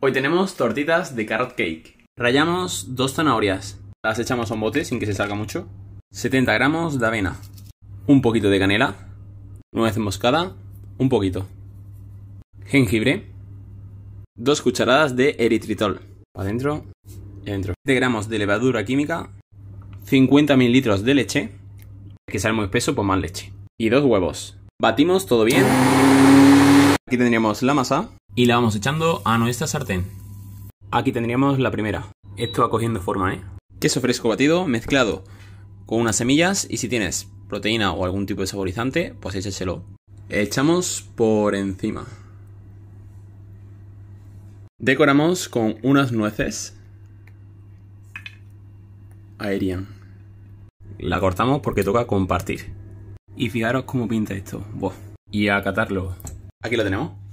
Hoy tenemos tortitas de carrot cake. Rayamos dos zanahorias. Las echamos a un bote sin que se salga mucho. 70 gramos de avena. Un poquito de canela. Nuez moscada. Un poquito. Jengibre. Dos cucharadas de eritritol. Adentro y adentro. 7 gramos de levadura química. 50 litros de leche. Que sale muy espeso, pues más leche. Y dos huevos. Batimos todo bien. Aquí tendríamos la masa y la vamos echando a nuestra sartén. Aquí tendríamos la primera. Esto va cogiendo forma, ¿eh? Queso fresco batido mezclado con unas semillas y si tienes proteína o algún tipo de saborizante, pues échaselo. Echamos por encima. Decoramos con unas nueces aerian. La cortamos porque toca compartir. Y fijaros cómo pinta esto. Buah. Y a catarlo. Aquí lo tenemos.